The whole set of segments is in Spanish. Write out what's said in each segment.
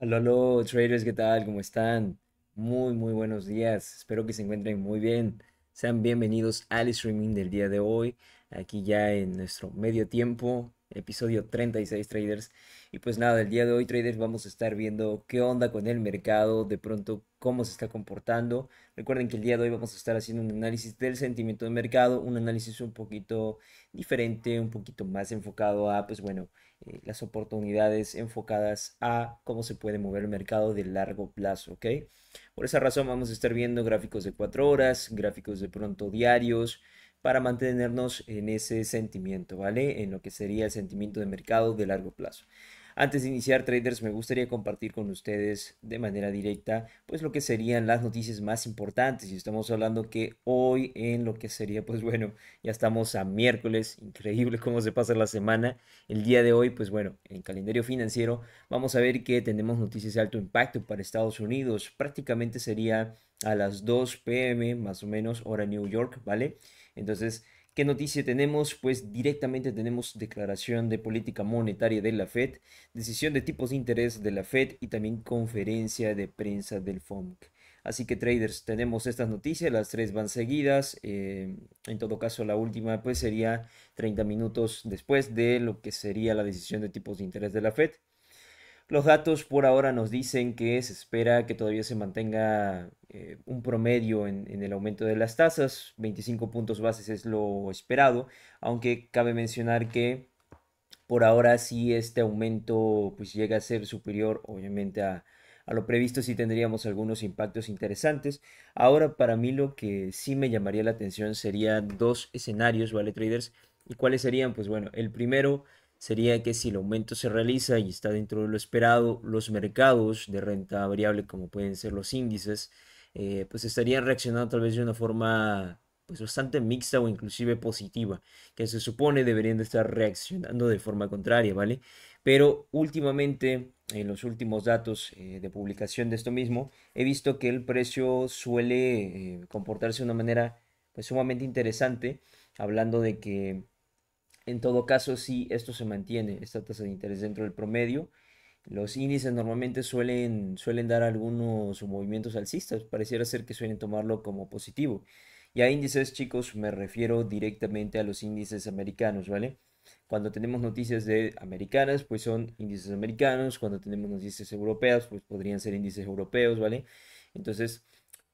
¡Hola, hola, traders, ¿qué tal? ¿Cómo están? Muy, muy buenos días. Espero que se encuentren muy bien. Sean bienvenidos al streaming del día de hoy, aquí ya en nuestro medio tiempo, episodio 36 traders. Y pues nada, el día de hoy traders vamos a estar viendo qué onda con el mercado, de pronto cómo se está comportando. Recuerden que el día de hoy vamos a estar haciendo un análisis del sentimiento de mercado, un análisis un poquito diferente, un poquito más enfocado a, pues bueno, eh, las oportunidades enfocadas a cómo se puede mover el mercado de largo plazo, ¿ok? Por esa razón vamos a estar viendo gráficos de cuatro horas, gráficos de pronto diarios, para mantenernos en ese sentimiento, ¿vale? En lo que sería el sentimiento de mercado de largo plazo. Antes de iniciar traders, me gustaría compartir con ustedes de manera directa, pues lo que serían las noticias más importantes. Y estamos hablando que hoy en lo que sería, pues bueno, ya estamos a miércoles, increíble cómo se pasa la semana. El día de hoy, pues bueno, en calendario financiero vamos a ver que tenemos noticias de alto impacto para Estados Unidos. Prácticamente sería a las 2 pm, más o menos, hora New York, ¿vale? Entonces, ¿Qué noticia tenemos? Pues directamente tenemos declaración de política monetaria de la Fed, decisión de tipos de interés de la Fed y también conferencia de prensa del FOMC. Así que traders, tenemos estas noticias, las tres van seguidas. Eh, en todo caso, la última pues sería 30 minutos después de lo que sería la decisión de tipos de interés de la Fed. Los datos por ahora nos dicen que se espera que todavía se mantenga eh, un promedio en, el aumento de las tasas, 25 puntos bases es lo esperado, aunque cabe mencionar que por ahora si este aumento pues llega a ser superior obviamente a, lo previsto, sí tendríamos algunos impactos interesantes. Ahora para mí lo que sí me llamaría la atención serían dos escenarios, ¿vale traders? ¿Y cuáles serían? Pues bueno, el primero sería que si el aumento se realiza y está dentro de lo esperado, los mercados de renta variable, como pueden ser los índices, eh, pues estarían reaccionando tal vez de una forma pues, bastante mixta o inclusive positiva, que se supone deberían de estar reaccionando de forma contraria, ¿vale? Pero últimamente, en los últimos datos eh, de publicación de esto mismo, he visto que el precio suele eh, comportarse de una manera pues, sumamente interesante, hablando de que en todo caso, si esto se mantiene, esta tasa de interés dentro del promedio, los índices normalmente suelen, suelen dar algunos movimientos alcistas, pareciera ser que suelen tomarlo como positivo. Y a índices, chicos, me refiero directamente a los índices americanos, ¿vale? Cuando tenemos noticias de americanas, pues son índices americanos. Cuando tenemos noticias europeas, pues podrían ser índices europeos, ¿vale? Entonces,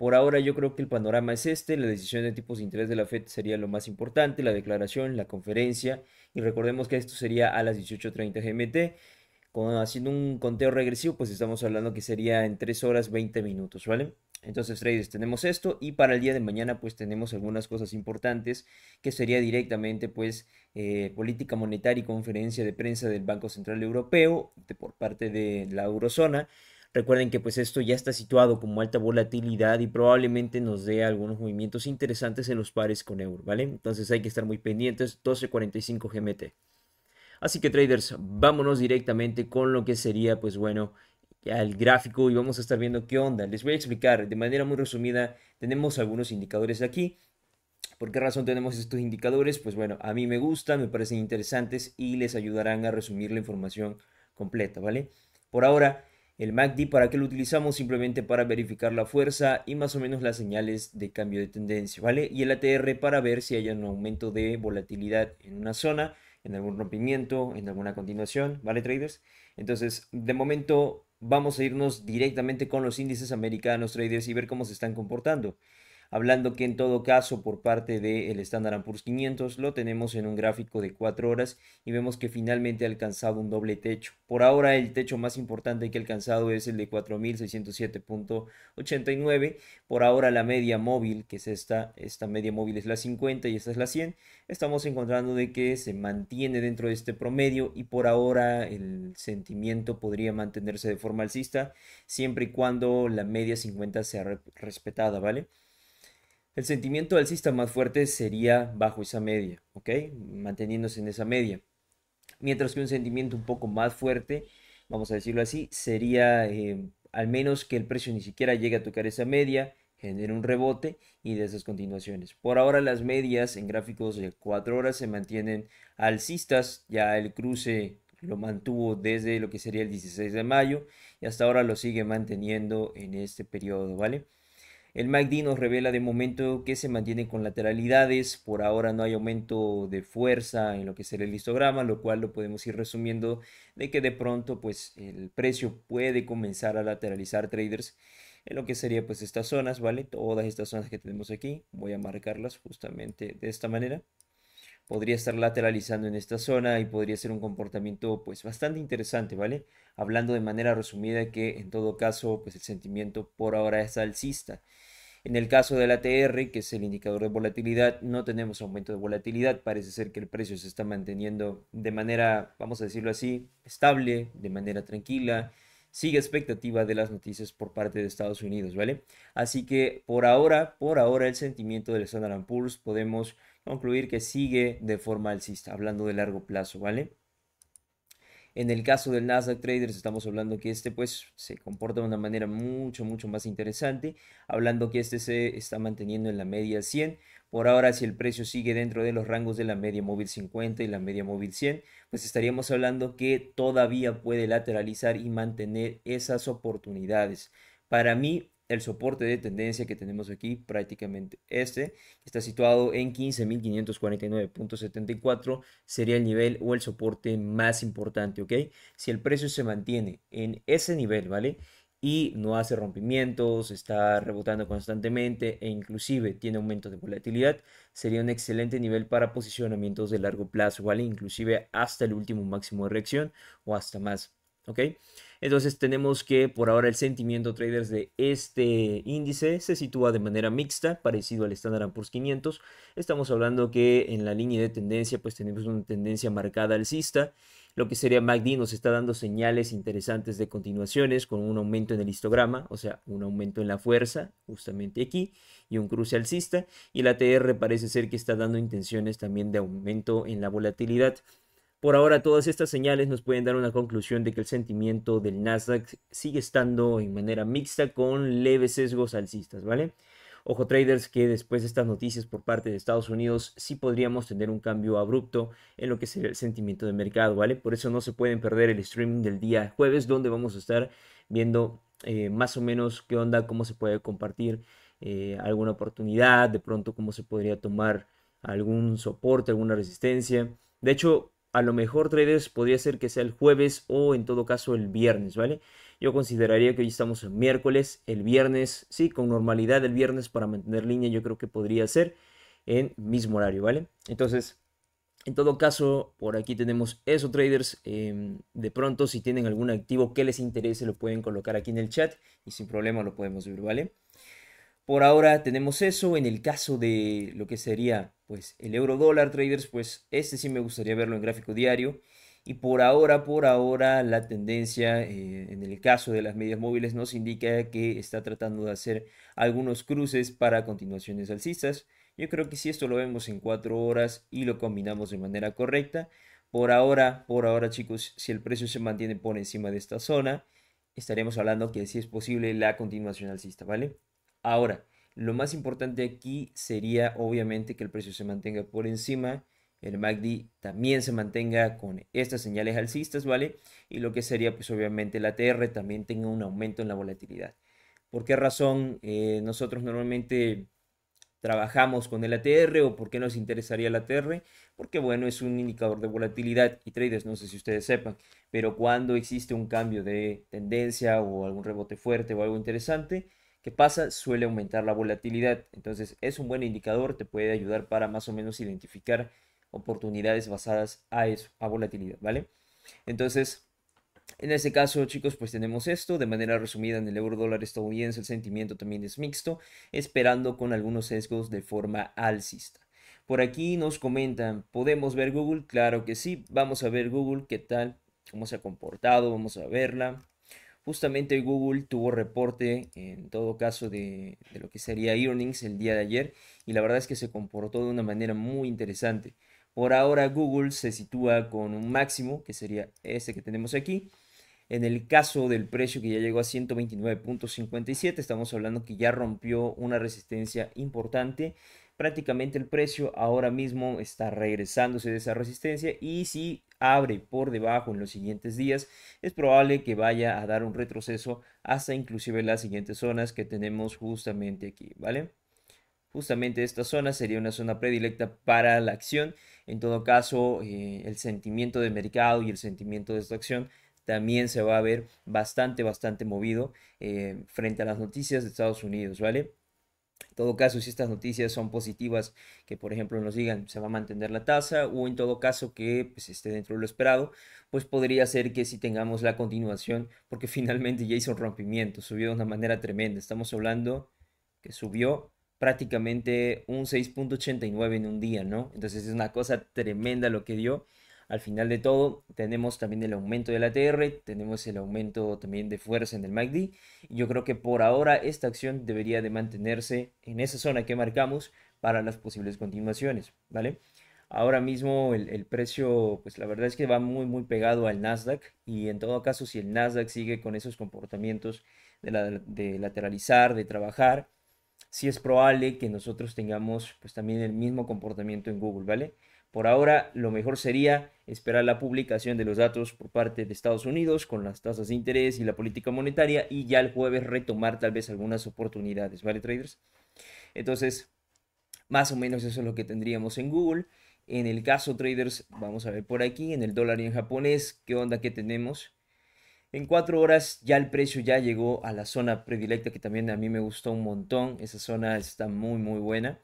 por ahora yo creo que el panorama es este, la decisión de tipos de interés de la Fed sería lo más importante, la declaración, la conferencia, y recordemos que esto sería a las 18.30 GMT, haciendo un conteo regresivo, pues estamos hablando que sería en 3 horas 20 minutos, ¿vale? Entonces, traders, tenemos esto y para el día de mañana, pues tenemos algunas cosas importantes, que sería directamente, pues, eh, política monetaria y conferencia de prensa del Banco Central Europeo por parte de la eurozona. Recuerden que pues esto ya está situado como alta volatilidad y probablemente nos dé algunos movimientos interesantes en los pares con euro, ¿vale? Entonces hay que estar muy pendientes, 12.45 GMT. Así que traders, vámonos directamente con lo que sería pues bueno el gráfico y vamos a estar viendo qué onda. Les voy a explicar de manera muy resumida, tenemos algunos indicadores aquí. ¿Por qué razón tenemos estos indicadores? Pues bueno, a mí me gustan, me parecen interesantes y les ayudarán a resumir la información completa, ¿vale? Por ahora, el MACD para qué lo utilizamos simplemente para verificar la fuerza y más o menos las señales de cambio de tendencia, ¿vale? Y el ATR para ver si hay un aumento de volatilidad en una zona, en algún rompimiento, en alguna continuación, ¿vale traders? Entonces, de momento vamos a irnos directamente con los índices americanos traders y ver cómo se están comportando hablando que en todo caso por parte del estándar Standard Poor's 500 lo tenemos en un gráfico de 4 horas y vemos que finalmente ha alcanzado un doble techo. Por ahora el techo más importante que ha alcanzado es el de 4607.89. Por ahora la media móvil, que es esta, esta media móvil es la 50 y esta es la 100, estamos encontrando de que se mantiene dentro de este promedio y por ahora el sentimiento podría mantenerse de forma alcista siempre y cuando la media 50 sea respetada, ¿vale? El sentimiento alcista más fuerte sería bajo esa media, ¿ok? Manteniéndose en esa media. Mientras que un sentimiento un poco más fuerte, vamos a decirlo así, sería eh, al menos que el precio ni siquiera llegue a tocar esa media, genere un rebote y de esas continuaciones. Por ahora las medias en gráficos de 4 horas se mantienen alcistas, ya el cruce lo mantuvo desde lo que sería el 16 de mayo y hasta ahora lo sigue manteniendo en este periodo, ¿vale? El MACD nos revela de momento que se mantiene con lateralidades, por ahora no hay aumento de fuerza en lo que sería el histograma, lo cual lo podemos ir resumiendo de que de pronto pues el precio puede comenzar a lateralizar traders en lo que sería pues estas zonas, ¿vale? Todas estas zonas que tenemos aquí, voy a marcarlas justamente de esta manera podría estar lateralizando en esta zona y podría ser un comportamiento pues bastante interesante, ¿vale? Hablando de manera resumida que en todo caso pues el sentimiento por ahora es alcista. En el caso del ATR, que es el indicador de volatilidad, no tenemos aumento de volatilidad, parece ser que el precio se está manteniendo de manera, vamos a decirlo así, estable, de manera tranquila. Sigue expectativa de las noticias por parte de Estados Unidos, ¿vale? Así que por ahora, por ahora el sentimiento del Standard Poor's podemos concluir que sigue de forma alcista, hablando de largo plazo, ¿vale? En el caso del Nasdaq Traders estamos hablando que este pues se comporta de una manera mucho, mucho más interesante, hablando que este se está manteniendo en la media 100. Por ahora, si el precio sigue dentro de los rangos de la media móvil 50 y la media móvil 100, pues estaríamos hablando que todavía puede lateralizar y mantener esas oportunidades. Para mí, el soporte de tendencia que tenemos aquí, prácticamente este, está situado en 15.549.74, sería el nivel o el soporte más importante, ¿ok? Si el precio se mantiene en ese nivel, ¿vale? Y no hace rompimientos, está rebotando constantemente e inclusive tiene aumento de volatilidad, sería un excelente nivel para posicionamientos de largo plazo, ¿vale? Inclusive hasta el último máximo de reacción o hasta más. ¿ok? Entonces tenemos que por ahora el sentimiento traders de este índice se sitúa de manera mixta, parecido al estándar Poor's 500. Estamos hablando que en la línea de tendencia pues tenemos una tendencia marcada alcista. Lo que sería MACD nos está dando señales interesantes de continuaciones con un aumento en el histograma, o sea, un aumento en la fuerza, justamente aquí, y un cruce alcista. Y la TR parece ser que está dando intenciones también de aumento en la volatilidad. Por ahora todas estas señales nos pueden dar una conclusión de que el sentimiento del Nasdaq sigue estando en manera mixta con leves sesgos alcistas, ¿vale? Ojo traders que después de estas noticias por parte de Estados Unidos sí podríamos tener un cambio abrupto en lo que sería el sentimiento de mercado, ¿vale? Por eso no se pueden perder el streaming del día jueves donde vamos a estar viendo eh, más o menos qué onda, cómo se puede compartir eh, alguna oportunidad, de pronto cómo se podría tomar algún soporte, alguna resistencia. De hecho, a lo mejor traders podría ser que sea el jueves o en todo caso el viernes, ¿vale? Yo consideraría que hoy estamos en miércoles, el viernes, sí, con normalidad el viernes para mantener línea yo creo que podría ser en mismo horario, ¿vale? Entonces, en todo caso, por aquí tenemos eso, traders. Em, de pronto, si tienen algún activo que les interese, lo pueden colocar aquí en el chat y sin problema lo podemos ver, ¿vale? Por ahora tenemos eso. En el caso de lo que sería pues el euro dólar traders, pues este sí me gustaría verlo en gráfico diario. Y por ahora, por ahora, la tendencia eh, en el caso de las medias móviles nos indica que está tratando de hacer algunos cruces para continuaciones alcistas. Yo creo que si esto lo vemos en cuatro horas y lo combinamos de manera correcta, por ahora, por ahora chicos, si el precio se mantiene por encima de esta zona, estaremos hablando que si es posible la continuación alcista, ¿vale? Ahora, lo más importante aquí sería obviamente que el precio se mantenga por encima, el MACD también se mantenga con estas señales alcistas, ¿vale? Y lo que sería pues obviamente la ATR también tenga un aumento en la volatilidad. ¿Por qué razón eh, nosotros normalmente trabajamos con el ATR o por qué nos interesaría el ATR, porque bueno, es un indicador de volatilidad y traders, no sé si ustedes sepan, pero cuando existe un cambio de tendencia o algún rebote fuerte o algo interesante, ¿Qué pasa? Suele aumentar la volatilidad. Entonces es un buen indicador, te puede ayudar para más o menos identificar oportunidades basadas a eso, a volatilidad, ¿vale? Entonces, en este caso, chicos, pues tenemos esto. De manera resumida, en el euro dólar estadounidense el sentimiento también es mixto, esperando con algunos sesgos de forma alcista. Por aquí nos comentan, ¿podemos ver Google? Claro que sí, vamos a ver Google, qué tal, cómo se ha comportado, vamos a verla. Justamente Google tuvo reporte, en todo caso, de, lo que sería earnings el día de ayer y la verdad es que se comportó de una manera muy interesante. Por ahora Google se sitúa con un máximo, que sería este que tenemos aquí. En el caso del precio que ya llegó a 129.57, estamos hablando que ya rompió una resistencia importante prácticamente el precio ahora mismo está regresándose de esa resistencia y si abre por debajo en los siguientes días es probable que vaya a dar un retroceso hasta inclusive las siguientes zonas que tenemos justamente aquí, ¿vale? Justamente esta zona sería una zona predilecta para la acción. En todo caso, eh, el sentimiento del mercado y el sentimiento de esta acción también se va a ver bastante, bastante movido eh, frente a las noticias de Estados Unidos, ¿vale? En todo caso, si estas noticias son positivas, que por ejemplo nos digan se va a mantener la tasa o en todo caso que pues, esté dentro de lo esperado, pues podría ser que si tengamos la continuación, porque finalmente ya hizo un rompimiento, subió de una manera tremenda. Estamos hablando que subió prácticamente un 6.89 en un día, ¿no? Entonces es una cosa tremenda lo que dio. Al final de todo, tenemos también el aumento de la TR, tenemos el aumento también de fuerza en el MACD. yo creo que por ahora esta acción debería de mantenerse en esa zona que marcamos para las posibles continuaciones, ¿vale? Ahora mismo el, precio, pues la verdad es que va muy, muy pegado al Nasdaq y en todo caso si el Nasdaq sigue con esos comportamientos de, lateralizar, de trabajar, sí es probable que nosotros tengamos pues también el mismo comportamiento en Google, ¿vale? Por ahora, lo mejor sería esperar la publicación de los datos por parte de Estados Unidos con las tasas de interés y la política monetaria y ya el jueves retomar tal vez algunas oportunidades, ¿vale, traders? Entonces, más o menos eso es lo que tendríamos en Google. En el caso traders, vamos a ver por aquí, en el dólar y en japonés, qué onda que tenemos. En cuatro horas ya el precio ya llegó a la zona predilecta que también a mí me gustó un montón. Esa zona está muy muy buena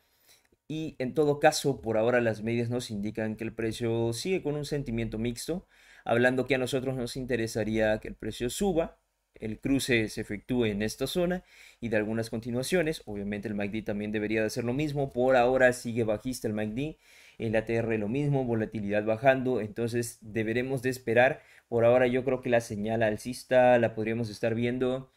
y en todo caso, por ahora las medias nos indican que el precio sigue con un sentimiento mixto, hablando que a nosotros nos interesaría que el precio suba, el cruce se efectúe en esta zona y de algunas continuaciones. Obviamente el MACD también debería de hacer lo mismo. Por ahora sigue bajista el MACD, el ATR lo mismo, volatilidad bajando. Entonces deberemos de esperar. Por ahora yo creo que la señal alcista la podríamos estar viendo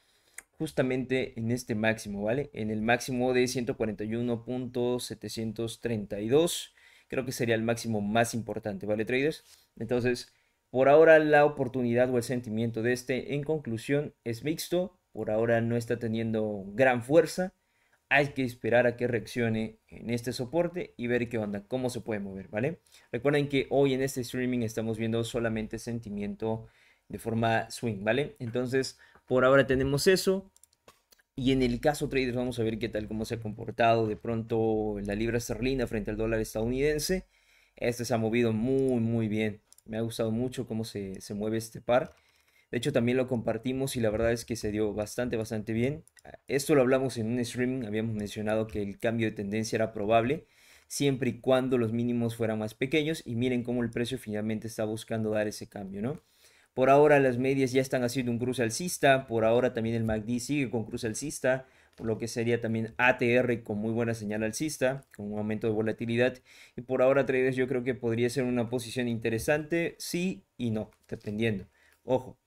justamente en este máximo, ¿vale? En el máximo de 141.732, creo que sería el máximo más importante, ¿vale, traders? Entonces, por ahora la oportunidad o el sentimiento de este, en conclusión, es mixto, por ahora no está teniendo gran fuerza, hay que esperar a que reaccione en este soporte y ver qué onda, cómo se puede mover, ¿vale? Recuerden que hoy en este streaming estamos viendo solamente sentimiento de forma swing, ¿vale? Entonces, por ahora tenemos eso. Y en el caso traders vamos a ver qué tal cómo se ha comportado de pronto la libra esterlina frente al dólar estadounidense. Este se ha movido muy muy bien. Me ha gustado mucho cómo se, se mueve este par. De hecho también lo compartimos y la verdad es que se dio bastante bastante bien. Esto lo hablamos en un streaming, Habíamos mencionado que el cambio de tendencia era probable siempre y cuando los mínimos fueran más pequeños. Y miren cómo el precio finalmente está buscando dar ese cambio, ¿no? Por ahora las medias ya están haciendo un cruce alcista, por ahora también el MACD sigue con cruce alcista, por lo que sería también ATR con muy buena señal alcista, con un aumento de volatilidad. Y por ahora traders yo creo que podría ser una posición interesante, sí y no, dependiendo. Ojo,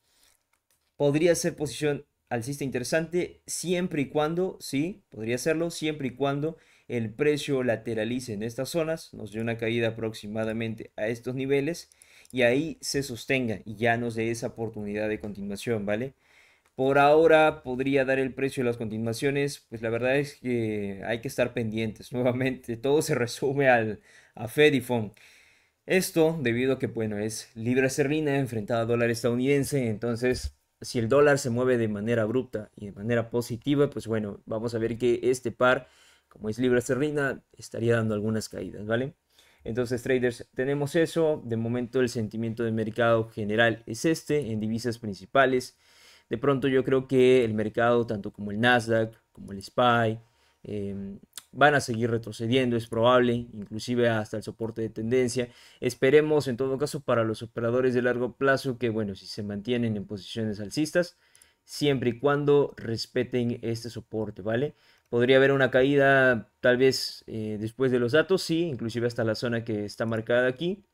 podría ser posición alcista interesante siempre y cuando, sí, podría serlo, siempre y cuando el precio lateralice en estas zonas, nos dio una caída aproximadamente a estos niveles y ahí se sostenga y ya nos dé esa oportunidad de continuación, ¿vale? Por ahora podría dar el precio de las continuaciones, pues la verdad es que hay que estar pendientes. Nuevamente, todo se resume al, a Fedifon. Esto debido a que, bueno, es libra esterlina enfrentada a dólar estadounidense, entonces si el dólar se mueve de manera abrupta y de manera positiva, pues bueno, vamos a ver que este par, como es libra esterlina, estaría dando algunas caídas, ¿vale? Entonces, traders, tenemos eso. De momento, el sentimiento del mercado general es este en divisas principales. De pronto, yo creo que el mercado, tanto como el Nasdaq, como el SPY, em, van a seguir retrocediendo, es probable, inclusive hasta el soporte de tendencia. Esperemos, en todo caso, para los operadores de largo plazo que, bueno, si se mantienen en posiciones alcistas, siempre y cuando respeten este soporte, ¿vale? Podría haber una caída tal vez eh, después de los datos, sí, inclusive hasta la zona que está marcada aquí.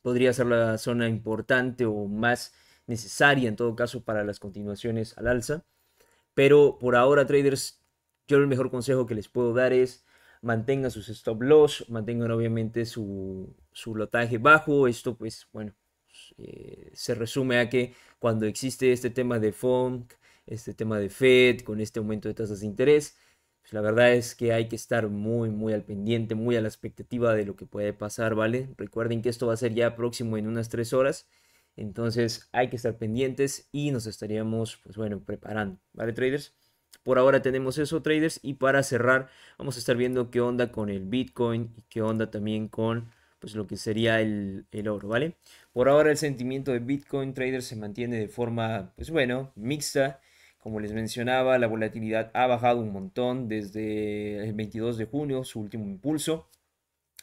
Podría ser la zona importante o más necesaria en todo caso para las continuaciones al alza. Pero por ahora, traders, yo el mejor consejo que les puedo dar es mantengan sus stop loss, mantengan obviamente su, su lotaje bajo. Esto pues bueno, eh, se resume a que cuando existe este tema de FOMC, este tema de FED, con este aumento de tasas de interés, pues la verdad es que hay que estar muy, muy al pendiente, muy a la expectativa de lo que puede pasar, ¿vale? Recuerden que esto va a ser ya próximo en unas tres horas. Entonces hay que estar pendientes y nos estaríamos, pues bueno, preparando, ¿vale, traders? Por ahora tenemos eso, traders. Y para cerrar, vamos a estar viendo qué onda con el Bitcoin y qué onda también con pues lo que sería el, el, oro, ¿vale? Por ahora el sentimiento de Bitcoin traders se mantiene de forma, pues bueno, mixta. Como les mencionaba, la volatilidad ha bajado un montón desde el 22 de junio, su último impulso.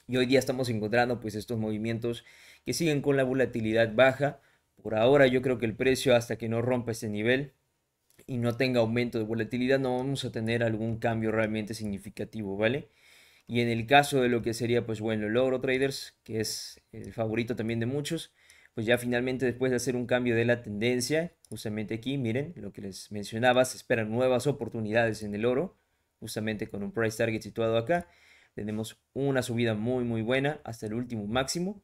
Y hoy día estamos encontrando pues estos movimientos que siguen con la volatilidad baja. Por ahora yo creo que el precio hasta que no rompa este nivel y no tenga aumento de volatilidad no vamos a tener algún cambio realmente significativo, ¿vale? Y en el caso de lo que sería pues bueno, el logro traders, que es el favorito también de muchos, pues ya finalmente después de hacer un cambio de la tendencia, justamente aquí, miren, lo que les mencionaba, se esperan nuevas oportunidades en el oro, justamente con un price target situado acá. Tenemos una subida muy muy buena hasta el último máximo.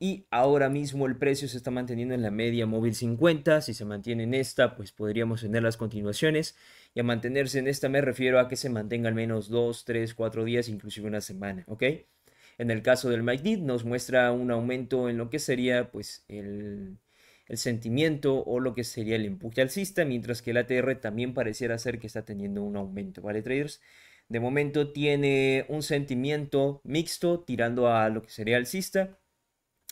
Y ahora mismo el precio se está manteniendo en la media móvil 50. Si se mantiene en esta, pues podríamos tener las continuaciones. Y a mantenerse en esta me refiero a que se mantenga al menos 2, 3, 4 días, inclusive una semana, ¿ok? En el caso del MACD nos muestra un aumento en lo que sería pues el, sentimiento o lo que sería el empuje alcista, mientras que el ATR también pareciera ser que está teniendo un aumento, ¿vale traders? De momento tiene un sentimiento mixto tirando a lo que sería alcista.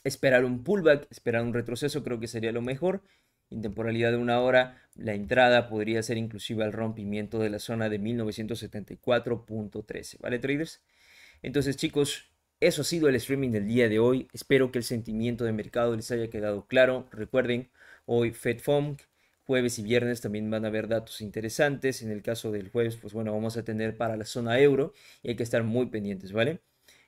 Esperar un pullback, esperar un retroceso creo que sería lo mejor. En temporalidad de una hora, la entrada podría ser inclusive al rompimiento de la zona de 1974.13, ¿vale traders? Entonces chicos, eso ha sido el streaming del día de hoy. Espero que el sentimiento de mercado les haya quedado claro. Recuerden, hoy FedFunk, jueves y viernes también van a haber datos interesantes. En el caso del jueves, pues bueno, vamos a tener para la zona euro y hay que estar muy pendientes, ¿vale?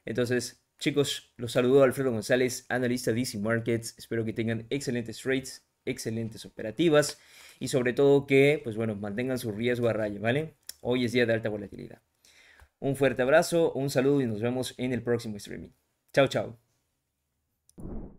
Entonces, chicos, los saludo Alfredo González, analista de DC Markets. Espero que tengan excelentes trades, excelentes operativas y sobre todo que, pues bueno, mantengan su riesgo a raya, ¿vale? Hoy es día de alta volatilidad. Un fuerte abrazo, un saludo y nos vemos en el próximo streaming. Chao, chao.